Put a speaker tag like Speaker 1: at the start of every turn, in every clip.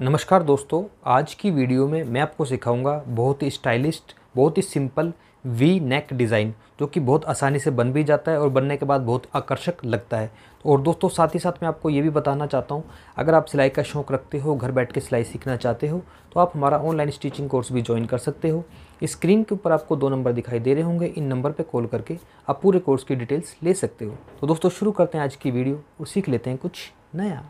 Speaker 1: नमस्कार दोस्तों आज की वीडियो में मैं आपको सिखाऊंगा बहुत ही स्टाइलिस्ट बहुत ही सिंपल वी नेक डिज़ाइन जो कि बहुत आसानी से बन भी जाता है और बनने के बाद बहुत आकर्षक लगता है और दोस्तों साथ ही साथ मैं आपको ये भी बताना चाहता हूँ अगर आप सिलाई का शौक़ रखते हो घर बैठ के सिलाई सीखना चाहते हो तो आप हमारा ऑनलाइन स्टिचिंग कोर्स भी ज्वाइन कर सकते हो स्क्रीन के ऊपर आपको दो नंबर दिखाई दे रहे होंगे इन नंबर पर कॉल करके आप पूरे कोर्स की डिटेल्स ले सकते हो तो दोस्तों शुरू करते हैं आज की वीडियो और सीख लेते हैं कुछ नया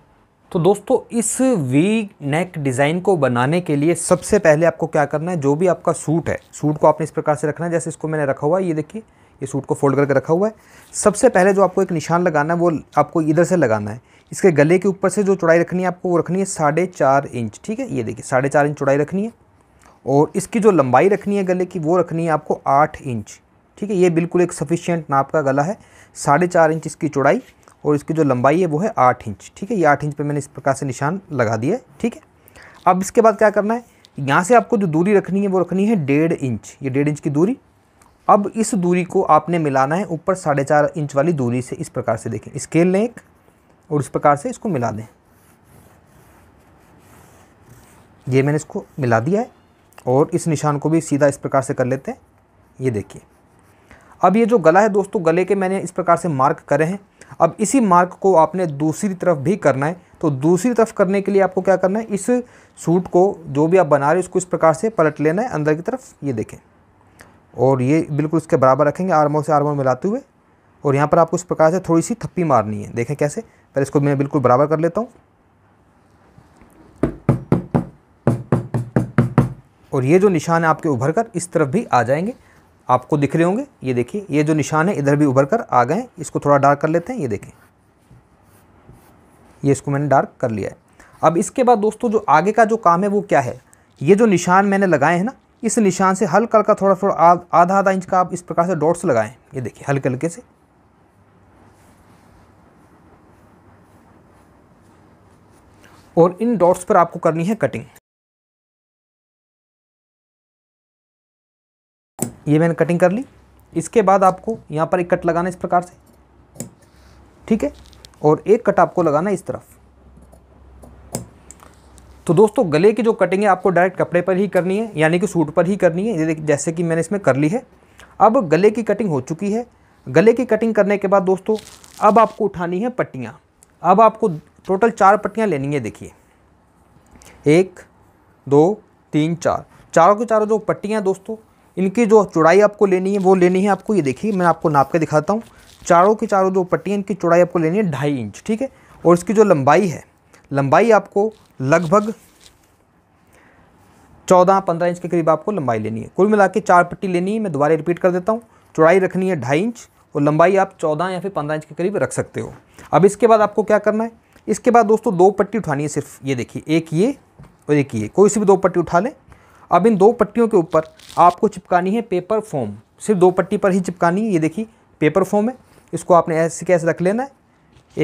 Speaker 1: तो दोस्तों इस वी नेक डिज़ाइन को बनाने के लिए सबसे पहले आपको क्या करना है जो भी आपका सूट है सूट को आपने इस प्रकार से रखना है जैसे इसको मैंने रखा हुआ है ये देखिए ये सूट को फोल्ड करके रखा हुआ है सबसे पहले जो आपको एक निशान लगाना है वो आपको इधर से लगाना है इसके गले के ऊपर से जो चौड़ाई रखनी है आपको वो रखनी है साढ़े चार इंच ठीक है ये देखिए साढ़े चार इंच चौड़ाई रखनी है और इसकी जो लंबाई रखनी है गले की वो रखनी है आपको आठ इंच ठीक है ये बिल्कुल एक सफिशियंट नाप का गला है साढ़े चार इंच इसकी चौड़ाई और इसकी जो लंबाई है वो है आठ इंच ठीक है ये आठ इंच पे मैंने इस प्रकार से निशान लगा दिया ठीक है अब इसके बाद क्या करना है यहाँ से आपको जो दूरी रखनी है वो रखनी है डेढ़ इंच ये डेढ़ इंच की दूरी अब इस दूरी को आपने मिलाना है ऊपर साढ़े चार इंच वाली दूरी से इस प्रकार से देखें स्केल लें एक और इस प्रकार से इसको मिला दें ये मैंने इसको मिला दिया है और इस निशान को भी सीधा इस प्रकार से कर लेते हैं ये देखिए अब ये जो गला है दोस्तों गले के मैंने इस प्रकार से मार्क करे हैं अब इसी मार्क को आपने दूसरी तरफ भी करना है तो दूसरी तरफ करने के लिए आपको क्या करना है इस सूट को जो भी आप बना रहे हो उसको इस प्रकार से पलट लेना है अंदर की तरफ ये देखें और ये बिल्कुल इसके बराबर रखेंगे आर्मों से आर्मों मिलाते हुए और यहाँ पर आपको इस प्रकार से थोड़ी सी थप्पी मारनी है देखें कैसे पहले इसको मैं बिल्कुल बराबर कर लेता हूँ और ये जो निशान है आपके उभर कर इस तरफ भी आ जाएंगे आपको दिख रहे होंगे ये देखिए ये जो निशान है इधर भी उभर कर आ गए इसको थोड़ा डार्क कर लेते हैं ये देखें ये इसको मैंने डार्क कर लिया है अब इसके बाद दोस्तों जो आगे का जो काम है वो क्या है ये जो निशान मैंने लगाए हैं ना इस निशान से हल्का हल्का थोड़ा थोड़ा आधा आधा इंच का आप इस प्रकार से डॉट्स लगाएं ये देखिए हल्के हल्के से
Speaker 2: और इन डॉट्स पर आपको करनी है कटिंग ये मैंने कटिंग कर ली इसके बाद आपको यहाँ पर एक कट लगाना इस प्रकार से
Speaker 1: ठीक है और एक कट आपको लगाना इस तरफ तो दोस्तों गले की जो कटिंग है आपको डायरेक्ट कपड़े पर ही करनी है यानी कि सूट पर ही करनी है जैसे कि मैंने इसमें कर ली है अब गले की कटिंग हो चुकी है गले की कटिंग करने के बाद दोस्तों अब आपको उठानी है पट्टियाँ अब आपको टोटल चार पट्टियाँ लेनी है देखिए एक दो तीन चार चारों के चारों जो पट्टियाँ दोस्तों इनकी जो चौड़ाई आपको लेनी है वो लेनी है आपको ये देखिए मैं आपको नाप के दिखाता हूँ चारों की चारों जो पट्टी है इनकी चौड़ाई आपको लेनी है ढाई इंच ठीक है और इसकी जो लंबाई है लंबाई आपको लगभग चौदह पंद्रह इंच के करीब आपको लंबाई लेनी है कुल मिला चार पट्टी लेनी है मैं दोबारा रिपीट कर देता हूँ चौड़ाई रखनी है ढाई इंच और लंबाई आप चौदह या फिर पंद्रह इंच के करीब रख सकते हो अब इसके बाद आपको क्या करना है इसके बाद दोस्तों दो पट्टी उठानी है सिर्फ ये देखिए एक ये और एक ये कोई सी भी दो पट्टी उठा लें अब इन दो पट्टियों के ऊपर आपको चिपकानी है पेपर फॉर्म सिर्फ दो पट्टी पर ही चिपकानी है ये देखिए पेपर फॉर्म है इसको आपने ऐसे कैसे रख लेना है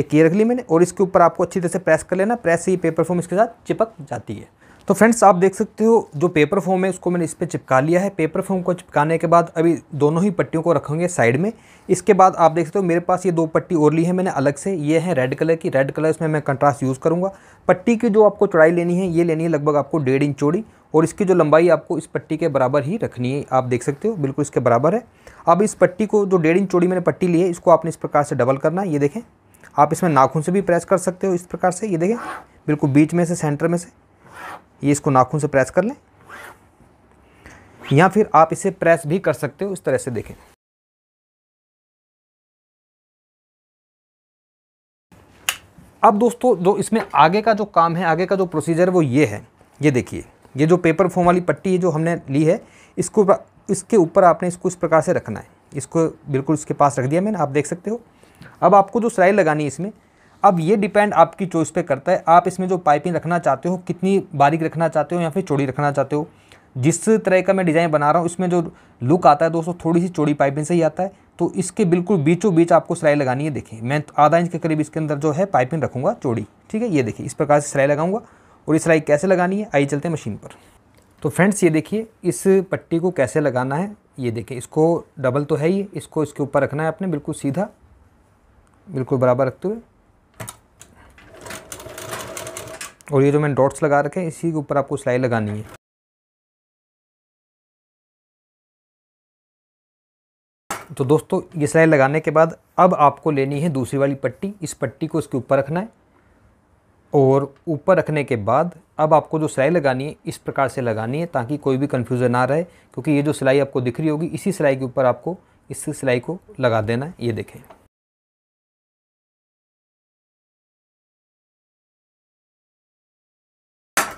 Speaker 1: एक ये रख ली मैंने और इसके ऊपर आपको अच्छी तरह से प्रेस कर लेना प्रेस से ये पेपर फॉर्म इसके साथ चिपक जाती है तो फ्रेंड्स आप देख सकते हो जो पेपर फोम है उसको मैंने इस पर चिपका लिया है पेपर फोम को चिपकाने के बाद अभी दोनों ही पट्टियों को रखेंगे साइड में इसके बाद आप देख सकते हो मेरे पास ये दो पट्टी और ली है मैंने अलग से ये है रेड कलर की रेड कलर इसमें मैं कंट्रास्ट यूज़ करूँगा पट्टी की जो आपको चौड़ाई लेनी है ये लेनी है लगभग आपको डेढ़ इंच चौड़ी और इसकी जो लंबाई आपको इस पट्टी के बराबर ही रखनी है आप देख सकते हो बिल्कुल इसके बराबर है अब इस पट्टी को जो डेढ़ इंच चौड़ी मैंने पट्टी ली है इसको आपने इस प्रकार से डबल करना है ये देखें आप इसमें नाखून से भी प्रेस कर सकते हो इस प्रकार से ये देखें बिल्कुल बीच में से सेंटर में से
Speaker 2: ये इसको नाखून से प्रेस कर लें या फिर आप इसे प्रेस भी कर सकते हो इस तरह से देखें अब दोस्तों जो दो इसमें आगे का जो काम है आगे का जो प्रोसीजर
Speaker 1: वो ये है ये देखिए ये जो पेपर फोम वाली पट्टी है जो हमने ली है इसको इसके ऊपर आपने इसको इस प्रकार से रखना है इसको बिल्कुल इसके पास रख दिया मैंने आप देख सकते हो अब आपको जो सिलाई लगानी है इसमें अब ये डिपेंड आपकी चॉइस पे करता है आप इसमें जो पाइपिंग रखना चाहते हो कितनी बारीक रखना चाहते हो या फिर चौड़ी रखना चाहते हो जिस तरह का मैं डिज़ाइन बना रहा हूँ उसमें जो लुक आता है दोस्तों थोड़ी सी चौड़ी पाइपिंग से ही आता है तो इसके बिल्कुल बीचों बीच आपको सिलाई लगानी है देखें मैं आधा इंच के करीब इसके अंदर जो है पाइपिंग रखूँगा चौड़ी ठीक है ये देखिए इस प्रकार से सिलाई लगाऊँगा और ये सिलाई कैसे लगानी है आई चलते हैं मशीन पर तो फ्रेंड्स ये देखिए इस पट्टी को कैसे लगाना है ये देखिए इसको डबल तो है ही इसको इसके ऊपर रखना है आपने बिल्कुल सीधा
Speaker 2: बिल्कुल बराबर रखते हुए और ये जो मैंने डॉट्स लगा रखे हैं इसी के ऊपर आपको सिलाई लगानी है तो दोस्तों ये सिलाई लगाने के बाद अब आपको लेनी है दूसरी
Speaker 1: वाली पट्टी इस पट्टी को इसके ऊपर रखना है और ऊपर रखने के बाद अब आपको जो सिलाई लगानी है इस प्रकार से लगानी है ताकि कोई भी कन्फ्यूज़न ना रहे क्योंकि ये जो सिलाई आपको दिख
Speaker 2: रही होगी इसी सिलाई के ऊपर आपको इस सिलाई को लगा देना है ये देखें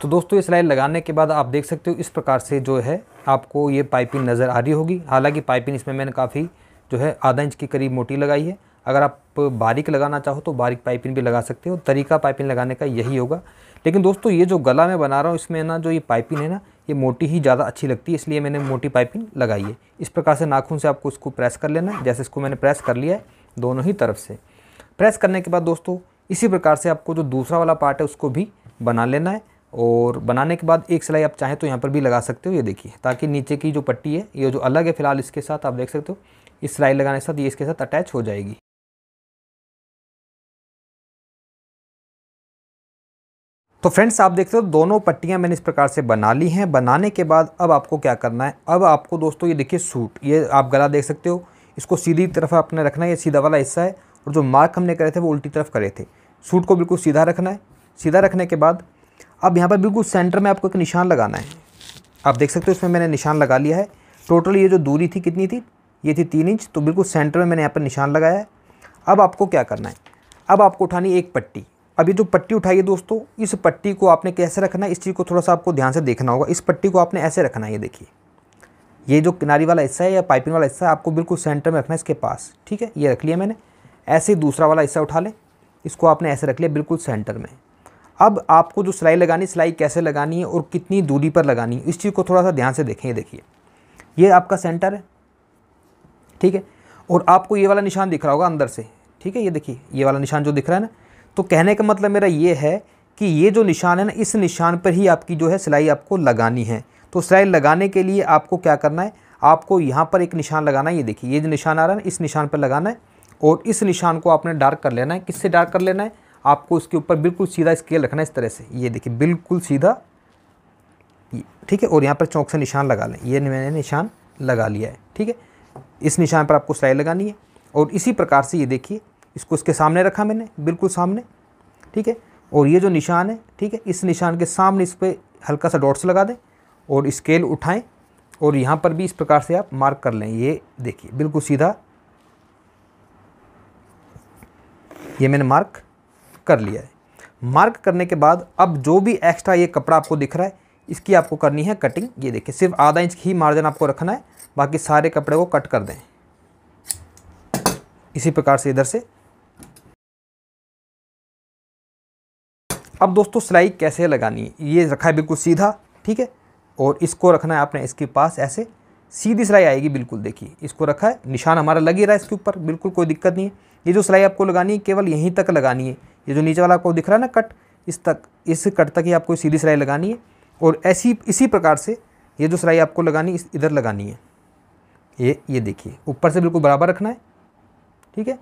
Speaker 2: तो दोस्तों ये सिलाई लगाने के बाद आप देख सकते हो इस प्रकार से जो है आपको ये पाइपिंग नज़र आ रही
Speaker 1: होगी हालांकि पाइपिंग इसमें मैंने काफ़ी जो है आधा इंच के करीब मोटी लगाई है अगर आप बारीक लगाना चाहो तो बारीक पाइपिंग भी लगा सकते हो तरीका पाइपिंग लगाने का यही होगा लेकिन दोस्तों ये जो गला मैं बना रहा हूँ इसमें ना जो ये पाइपिंग है ना ये मोटी ही ज़्यादा अच्छी लगती है इसलिए मैंने मोटी पाइपिंग लगाई है इस प्रकार से नाखून से आपको इसको प्रेस कर लेना है जैसे इसको मैंने प्रेस कर लिया है दोनों ही तरफ से प्रेस करने के बाद दोस्तों इसी प्रकार से आपको जो दूसरा वाला पार्ट है उसको भी बना लेना है और बनाने के बाद एक सिलाई आप चाहें तो यहाँ पर भी लगा सकते हो ये देखिए ताकि नीचे की जो पट्टी है ये जो
Speaker 2: अलग है फिलहाल इसके साथ आप देख सकते हो इस सिलाई लगाने के साथ ये इसके साथ अटैच हो जाएगी तो फ्रेंड्स आप देखते हो दोनों पट्टियाँ मैंने इस प्रकार से बना ली हैं बनाने के बाद अब आपको क्या करना है अब आपको दोस्तों ये देखिए
Speaker 1: सूट ये आप गला देख सकते हो इसको सीधी तरफ आपने रखना है ये सीधा वाला हिस्सा है और जो मार्क हमने करे थे वो उल्टी तरफ करे थे सूट को बिल्कुल सीधा रखना है सीधा रखने के बाद अब यहाँ पर बिल्कुल सेंटर में आपको एक निशान लगाना है आप देख सकते हो इसमें मैंने निशान लगा लिया है टोटल ये जो दूरी थी कितनी थी ये थी तीन इंच तो बिल्कुल सेंटर में मैंने यहाँ पर निशान लगाया है अब आपको क्या करना है अब आपको उठानी एक पट्टी अभी जो पट्टी उठाइए दोस्तों इस पट्टी को आपने कैसे रखना है इस चीज़ को थोड़ा सा आपको ध्यान से देखना होगा इस पट्टी को आपने ऐसे रखना है ये देखिए ये जो किनारी वाला हिस्सा है या पाइपिंग वाला हिस्सा है आपको बिल्कुल सेंटर में रखना है इसके पास ठीक है ये रख लिया मैंने ऐसे ही दूसरा वाला हिस्सा उठा लें इसको आपने ऐसे रख लिया बिल्कुल सेंटर में अब आपको जो सिलाई लगानी सिलाई कैसे लगानी है और कितनी दूरी पर लगानी है इस चीज़ को थोड़ा सा ध्यान से देखें देखिए ये आपका सेंटर है ठीक है और आपको ये वाला निशान दिख रहा होगा अंदर से ठीक है ये देखिए ये वाला निशान जो दिख रहा है ना तो कहने का मतलब मेरा ये है कि ये जो निशान है ना इस निशान पर ही आपकी जो है सिलाई आपको लगानी है तो सिलाई लगाने के लिए आपको क्या करना है आपको यहाँ पर एक निशान लगाना है ये देखिए ये जो निशान आ रहा है ना इस निशान पर लगाना है और इस निशान को आपने डार्क कर लेना है किससे डार्क कर लेना है आपको उसके ऊपर बिल्कुल सीधा स्केल रखना है इस तरह से ये देखिए बिल्कुल सीधा ठीक है और यहाँ पर चौक से निशान लगा लें ये मैंने निशान लगा लिया है ठीक है इस निशान पर आपको सिलाई लगानी है और इसी प्रकार से ये देखिए इसको इसके सामने रखा मैंने बिल्कुल सामने ठीक है और ये जो निशान है ठीक है इस निशान के सामने इस पर हल्का सा डॉट्स लगा दें और स्केल उठाएं और यहाँ पर भी इस प्रकार से आप मार्क कर लें ये देखिए बिल्कुल सीधा ये मैंने मार्क कर लिया है मार्क करने के बाद अब जो भी एक्स्ट्रा ये कपड़ा आपको दिख रहा है इसकी आपको करनी है कटिंग ये देखिए सिर्फ आधा इंच ही मार्जिन आपको रखना है बाकी
Speaker 2: सारे कपड़े को कट कर दें इसी प्रकार से इधर से अब दोस्तों सिलाई कैसे लगानी है ये रखा है बिल्कुल सीधा ठीक है और इसको रखना है आपने इसके पास ऐसे सीधी सिलाई
Speaker 1: आएगी बिल्कुल देखिए इसको रखा है निशान हमारा लग ही रहा है इसके ऊपर बिल्कुल कोई दिक्कत नहीं है ये जो सिलाई आपको लगानी है केवल यहीं तक लगानी है ये जो नीचे वाला आपको दिख रहा है ना कट इस तक इस कट तक ही आपको सीधी सिलाई लगानी है और ऐसी इसी प्रकार से ये जो सिलाई आपको लगानी इस इधर लगानी है ये ये देखिए ऊपर से बिल्कुल बराबर रखना है ठीक है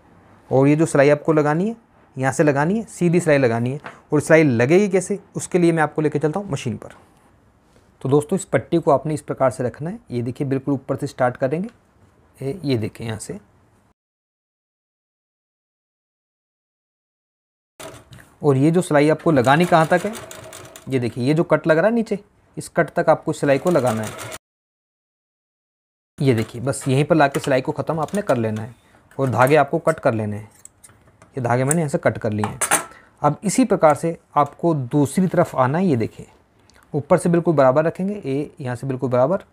Speaker 1: और ये जो सिलाई आपको लगानी है यहाँ से लगानी है सीधी सिलाई लगानी है और सिलाई लगेगी कैसे उसके लिए मैं आपको लेकर चलता
Speaker 2: हूँ मशीन पर तो दोस्तों इस पट्टी को आपने इस प्रकार से रखना है ये देखिए बिल्कुल ऊपर से स्टार्ट करेंगे ये देखिए यहाँ से और ये जो सिलाई आपको लगानी कहाँ तक है ये देखिए ये जो कट लग रहा है नीचे इस कट तक आपको सिलाई को लगाना है
Speaker 1: ये देखिए बस यहीं पर ला सिलाई को ख़त्म आपने कर लेना है और धागे आपको कट कर लेने हैं ये धागे मैंने यहाँ से कट कर लिए हैं अब इसी प्रकार से आपको दूसरी तरफ आना है ये देखिए ऊपर से बिल्कुल बराबर रखेंगे ए यहाँ से बिल्कुल बराबर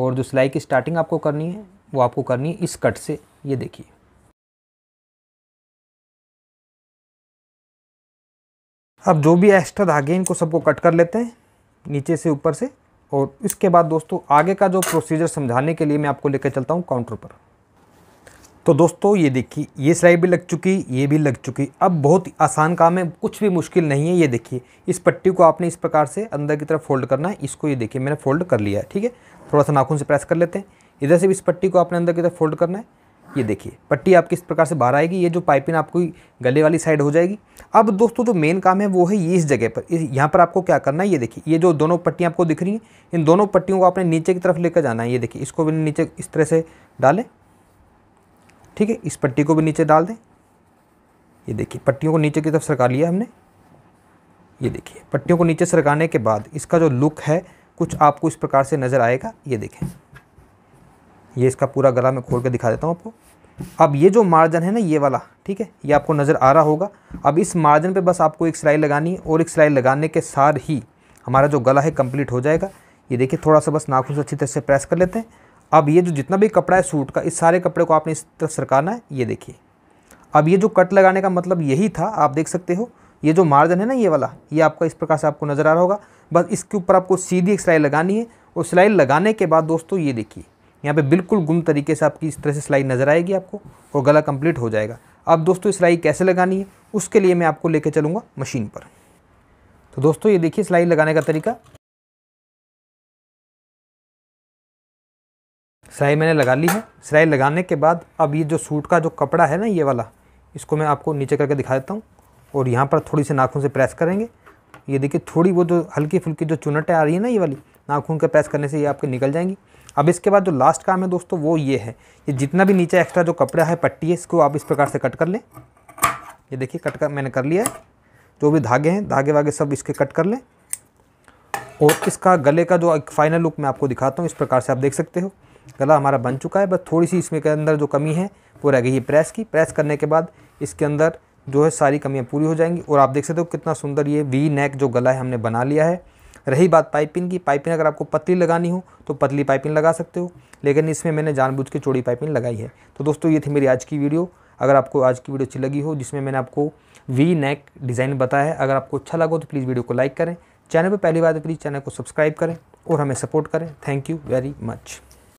Speaker 1: और जो सिलाई की स्टार्टिंग
Speaker 2: आपको करनी है वो आपको करनी है इस कट से ये देखिए अब जो भी एक्स्ट्रा धागे इनको सबको कट कर लेते हैं नीचे से ऊपर से और इसके बाद दोस्तों आगे का जो प्रोसीजर समझाने के
Speaker 1: लिए मैं आपको लेकर चलता हूँ काउंटर पर तो दोस्तों ये देखिए ये सिलाई भी लग चुकी ये भी लग चुकी अब बहुत आसान काम है कुछ भी मुश्किल नहीं है ये देखिए इस पट्टी को आपने इस प्रकार से अंदर की तरफ फोल्ड करना है इसको ये देखिए मैंने फोल्ड कर लिया है ठीक है थोड़ा सा नाखून से प्रेस कर लेते हैं इधर से भी इस पट्टी को आपने अंदर की तरफ फोल्ड करना है ये देखिए पट्टी आपकी इस प्रकार से बाहर आएगी ये जो पाइपिंग आपको गले वाली साइड हो जाएगी अब दोस्तों जो मेन काम है वो है ये इस जगह पर यहाँ पर आपको क्या करना है ये देखिए ये जो दोनों पट्टियाँ आपको दिख रही हैं इन दोनों पट्टियों को आपने नीचे की तरफ लेकर जाना है ये देखिए इसको भी नीचे इस तरह से डालें ठीक है इस पट्टी को भी नीचे डाल दें ये देखिए पट्टियों को नीचे की तरफ सरका लिया हमने ये देखिए पट्टियों को नीचे सरकाने के बाद इसका जो लुक है कुछ आपको इस प्रकार से नज़र आएगा ये देखें ये इसका पूरा गला मैं खोल के दिखा देता हूँ आपको अब ये जो मार्जन है ना ये वाला ठीक है ये आपको नज़र आ रहा होगा अब इस मार्जन पे बस आपको एक सिलाई लगानी है और एक सिलाई लगाने के साथ ही हमारा जो गला है कंप्लीट हो जाएगा ये देखिए थोड़ा सा बस नाखून से अच्छी तरह से प्रेस कर लेते हैं अब ये जो जितना भी कपड़ा है सूट का इस सारे कपड़े को आपने इस तरफ सरकाना है ये देखिए अब ये जो कट लगाने का मतलब यही था आप देख सकते हो ये जो मार्जन है ना ये वाला ये आपका इस प्रकार से आपको नज़र आ रहा होगा बस इसके ऊपर आपको सीधी एक सिलाई लगानी है और सिलाई लगाने के बाद दोस्तों ये देखिए यहाँ पे बिल्कुल गुम तरीके से आपकी इस तरह से सिलाई नज़र आएगी आपको और गला कंप्लीट हो जाएगा अब दोस्तों सिलाई
Speaker 2: कैसे लगानी है उसके लिए मैं आपको लेके चलूँगा मशीन पर तो दोस्तों ये देखिए सिलाई लगाने का तरीका सिलाई मैंने लगा ली है सिलाई लगाने के बाद अब ये जो सूट का जो कपड़ा है ना ये वाला इसको मैं
Speaker 1: आपको नीचे करके दिखा देता हूँ और यहाँ पर थोड़ी सी नाखून से प्रेस करेंगे ये देखिए थोड़ी वो जो हल्की फुल्की जो चुनटें आ रही है ना ये वाली नाखून के प्रेस करने से ये आपके निकल जाएंगी अब इसके बाद जो लास्ट काम है दोस्तों वो ये है ये जितना भी नीचे एक्स्ट्रा जो कपड़ा है पट्टी है इसको आप इस प्रकार से कट कर लें ये देखिए कट कर मैंने कर लिया है जो भी धागे हैं धागे वागे सब इसके कट कर लें और इसका गले का जो फाइनल लुक मैं आपको दिखाता हूँ इस प्रकार से आप देख सकते हो गला हमारा बन चुका है बस थोड़ी सी इसमें के अंदर जो कमी है वो रह गई है प्रेस की प्रेस करने के बाद इसके अंदर जो है सारी कमियाँ पूरी हो जाएंगी और आप देख सकते हो कितना सुंदर ये वी नेक जो गला है हमने बना लिया है रही बात पाइपिंग की पाइपिंग अगर आपको पतली लगानी हो तो पतली पाइपिंग लगा सकते हो लेकिन इसमें मैंने जानबूझ के चौड़ी पाइपिंग लगाई है तो दोस्तों ये थी मेरी आज की वीडियो अगर आपको आज की वीडियो अच्छी लगी हो जिसमें मैंने आपको वी नेक डिज़ाइन बताया है अगर आपको अच्छा लगा तो प्लीज़ वीडियो को लाइक करें चैनल पर पहली बार तो प्लीज़ चैनल को सब्सक्राइब करें और हमें सपोर्ट करें थैंक यू वेरी मच